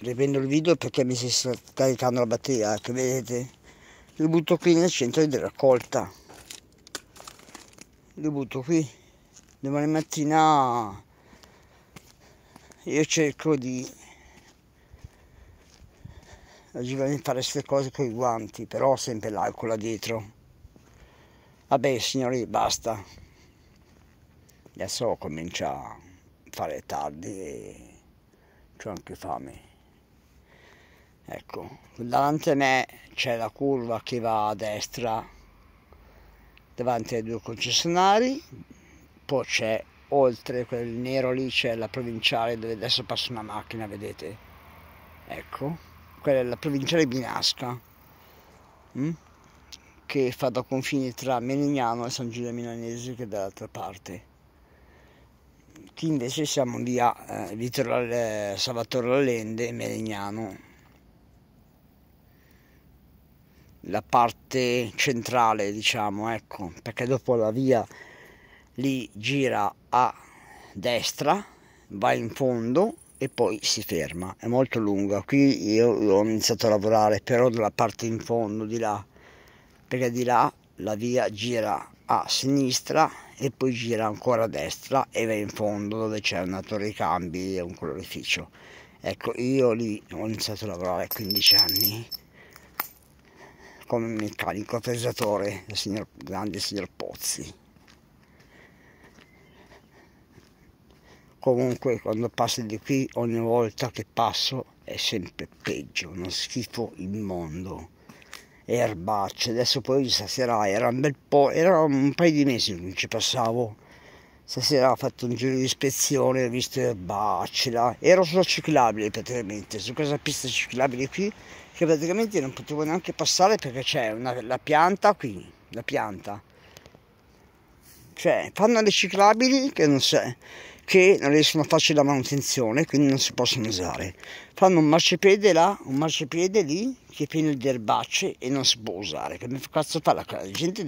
riprendo il video perché mi si sta caricando la batteria che vedete lo butto qui nel centro di raccolta lo butto qui domani mattina io cerco di di fare queste cose con i guanti però ho sempre l'alcol là dietro vabbè signori basta adesso comincia a fare tardi e ho anche fame ecco davanti a me c'è la curva che va a destra davanti ai due concessionari poi c'è oltre quel nero lì c'è la provinciale dove adesso passa una macchina vedete ecco quella è la provinciale Binasca hm? Mm? che fa da confine tra Melignano e San Giulia Milanese che è dall'altra parte qui invece siamo via eh, Vittorio Salvatore Allende e Melignano la parte centrale diciamo ecco perché dopo la via lì gira a destra va in fondo e poi si ferma è molto lunga qui io ho iniziato a lavorare però dalla parte in fondo di là perché di là la via gira a sinistra e poi gira ancora a destra e va in fondo dove c'è una torre di cambi e un colorificio ecco io lì ho iniziato a lavorare a 15 anni come meccanico pesatore il signor, grande signor Pozzi comunque quando passo di qui ogni volta che passo è sempre peggio uno schifo immondo erbacce adesso poi stasera era un bel po' era un paio di mesi che non ci passavo Stasera ho fatto un giro di ispezione, ho visto le bacce Ero sulla ciclabile praticamente, su questa pista ciclabile qui, che praticamente non potevo neanche passare perché c'è la pianta qui, la pianta. Cioè, fanno le ciclabili che non, se, che non riescono a farci la manutenzione, quindi non si possono usare. Fanno un marciapiede là, un marciapiede lì, che è pieno di erbacce e non si può usare. Che cazzo fa la gente?